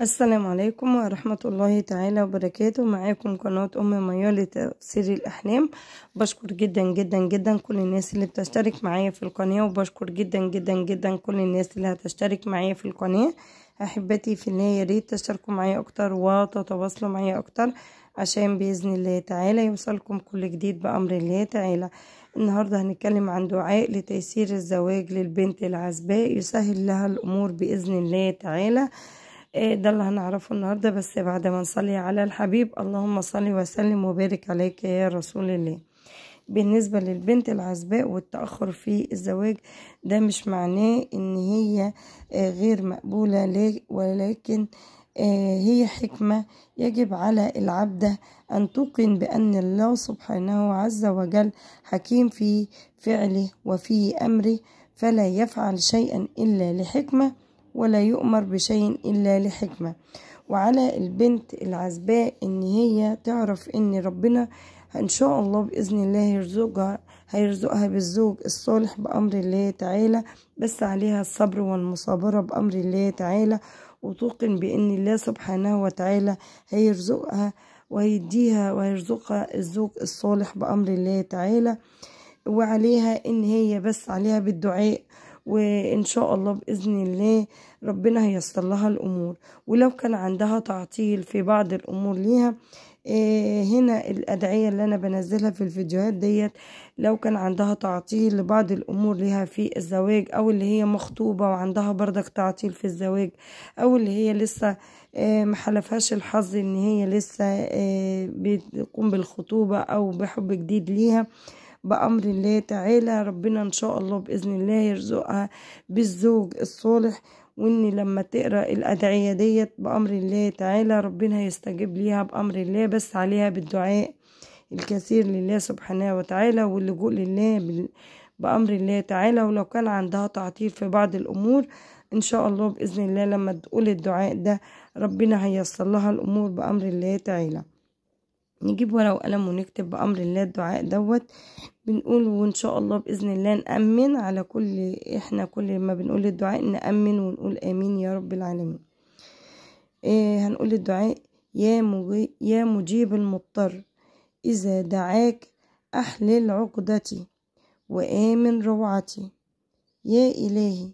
السلام عليكم ورحمة الله تعالى وبركاته معاكم قناة أم ميا لتأثير الأحلام بشكر جدا جدا جدا كل الناس اللي بتشترك معايا في القناة وبشكر جدا جدا جدا كل الناس اللي هتشترك معايا في القناة أحبتي في الله ريت تشتركوا معايا أكتر وتتواصلوا معايا أكتر عشان بإذن الله تعالى يوصلكم كل جديد بأمر الله تعالى النهاردة هنتكلم عن دعاء لتيسير الزواج للبنت العزباء يسهل لها الأمور بإذن الله تعالى إيه، ده اللي هنعرفه النهاردة بس بعد ما نصلي على الحبيب اللهم صلي وسلم وبارك عليك يا رسول الله بالنسبة للبنت العزباء والتأخر في الزواج ده مش معناه ان هي آه، غير مقبولة ولكن آه، هي حكمة يجب على العبدة أن توقن بأن الله سبحانه عز وجل حكيم في فعله وفي أمره فلا يفعل شيئا إلا لحكمة ولا يؤمر بشيء إلا لحكمة وعلى البنت العزباء إن هي تعرف إن ربنا إن شاء الله بإذن الله يرزقها هيرزقها بالزوج الصالح بأمر الله تعالى بس عليها الصبر والمصابرة بأمر الله تعالى وتوقن بإن الله سبحانه وتعالى هيرزقها ويديها ويرزقها الزوج الصالح بأمر الله تعالى وعليها إن هي بس عليها بالدعاء وإن شاء الله بإذن الله ربنا هيصل لها الأمور ولو كان عندها تعطيل في بعض الأمور ليها آه، هنا الأدعية اللي أنا بنزلها في الفيديوهات ديت لو كان عندها تعطيل لبعض الأمور ليها في الزواج أو اللي هي مخطوبة وعندها بردك تعطيل في الزواج أو اللي هي لسه آه، محلفهاش الحظ إن هي لسه آه، بتقوم بالخطوبة أو بحب جديد ليها بأمر الله تعالى ربنا إن شاء الله بإذن الله يرزقها بالزوج الصالح وإن لما تقرأ الأدعية ديت بأمر الله تعالى ربنا يستجيب ليها بأمر الله بس عليها بالدعاء الكثير لله سبحانه وتعالى واللجوء لله بأمر الله تعالى ولو كان عندها تعطيل في بعض الأمور إن شاء الله بإذن الله لما تقول الدعاء ده ربنا هيصلها الأمور بأمر الله تعالى نجيب ورقة وقلم ونكتب بأمر الله الدعاء دوت بنقول وإن شاء الله بإذن الله نأمن على كل إحنا كل ما بنقول الدعاء نأمن ونقول آمين يا رب العالمين إيه هنقول الدعاء يا, يا مجيب المضطر إذا دعاك أحلل عقدتي وآمن روعتي يا إلهي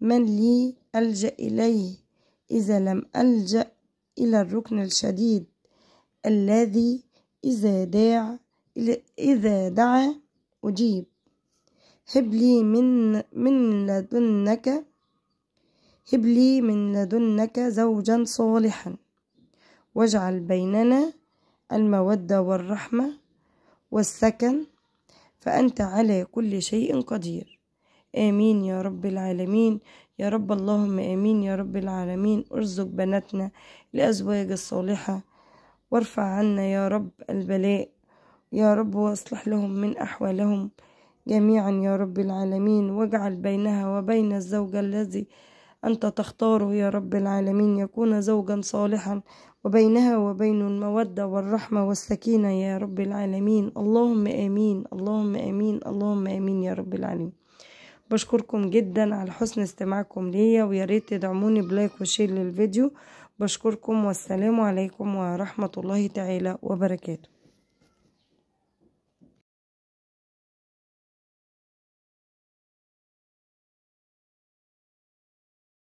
من لي ألجأ إليه إذا لم ألجأ إلى الركن الشديد الذي إذا داع إذا دعا أجيب هب لي من من لدنك هب لي من لدنك زوجا صالحا واجعل بيننا المودة والرحمة والسكن فأنت على كل شيء قدير آمين يا رب العالمين يا رب اللهم آمين يا رب العالمين ارزق بناتنا الأزواج الصالحة وارفع عنا يا رب البلاء يا رب واصلح لهم من أحوالهم جميعا يا رب العالمين واجعل بينها وبين الزوج الذي أنت تختاره يا رب العالمين يكون زوجا صالحا وبينها وبين المودة والرحمة والسكينة يا رب العالمين اللهم آمين اللهم آمين اللهم آمين يا رب العالمين بشكركم جدا على حسن استماعكم ليا ويا ريت تدعموني بلايك وشير للفيديو بشكركم والسلام عليكم ورحمة الله تعالى وبركاته